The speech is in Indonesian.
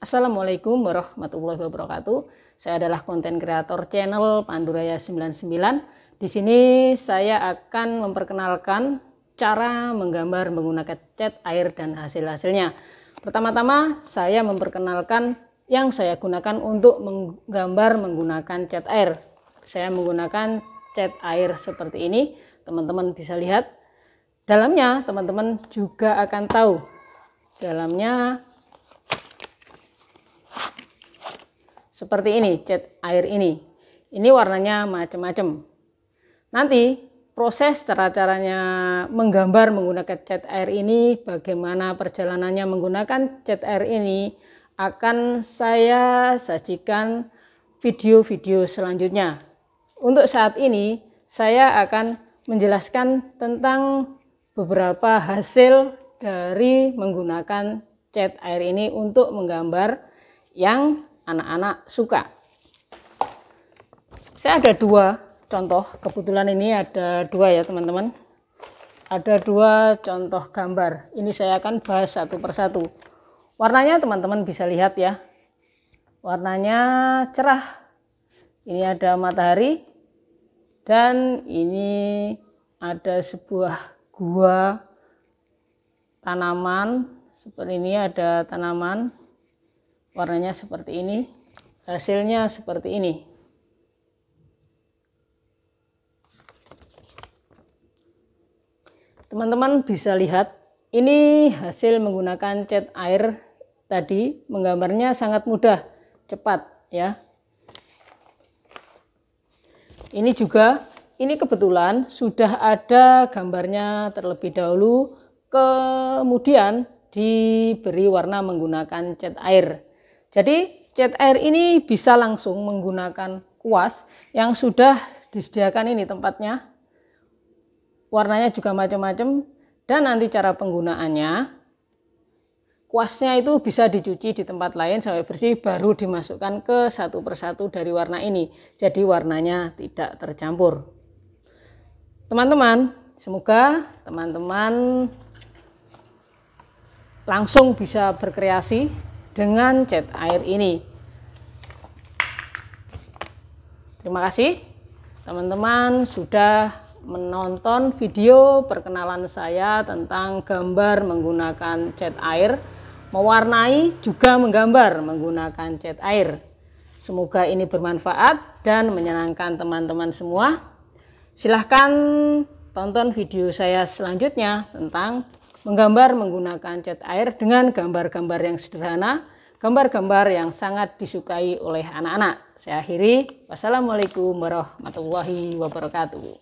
Assalamualaikum warahmatullahi wabarakatuh. Saya adalah konten kreator channel Panduraya 99. Di sini saya akan memperkenalkan cara menggambar menggunakan cat air dan hasil-hasilnya. Pertama-tama saya memperkenalkan yang saya gunakan untuk menggambar menggunakan cat air. Saya menggunakan cat air seperti ini. Teman-teman bisa lihat dalamnya teman-teman juga akan tahu dalamnya Seperti ini, cat air ini. Ini warnanya macam-macam. Nanti proses cara-caranya menggambar menggunakan cat air ini, bagaimana perjalanannya menggunakan cat air ini, akan saya sajikan video-video selanjutnya. Untuk saat ini, saya akan menjelaskan tentang beberapa hasil dari menggunakan cat air ini untuk menggambar yang anak-anak suka. Saya ada dua contoh, kebetulan ini ada dua ya teman-teman. Ada dua contoh gambar, ini saya akan bahas satu persatu. Warnanya teman-teman bisa lihat ya, warnanya cerah. Ini ada matahari dan ini ada sebuah gua tanaman seperti ini ada tanaman warnanya seperti ini hasilnya seperti ini teman-teman bisa lihat ini hasil menggunakan cat air tadi menggambarnya sangat mudah cepat ya ini juga ini kebetulan sudah ada gambarnya terlebih dahulu kemudian diberi warna menggunakan cat air jadi cat air ini bisa langsung menggunakan kuas yang sudah disediakan ini tempatnya. Warnanya juga macam-macam dan nanti cara penggunaannya kuasnya itu bisa dicuci di tempat lain sampai bersih baru dimasukkan ke satu persatu dari warna ini jadi warnanya tidak tercampur teman-teman semoga teman-teman langsung bisa berkreasi dengan cat air ini. Terima kasih teman-teman sudah menonton video perkenalan saya tentang gambar menggunakan cat air, mewarnai juga menggambar menggunakan cat air. Semoga ini bermanfaat dan menyenangkan teman-teman semua. Silahkan tonton video saya selanjutnya tentang Menggambar menggunakan cat air dengan gambar-gambar yang sederhana, gambar-gambar yang sangat disukai oleh anak-anak. Saya akhiri, wassalamualaikum warahmatullahi wabarakatuh.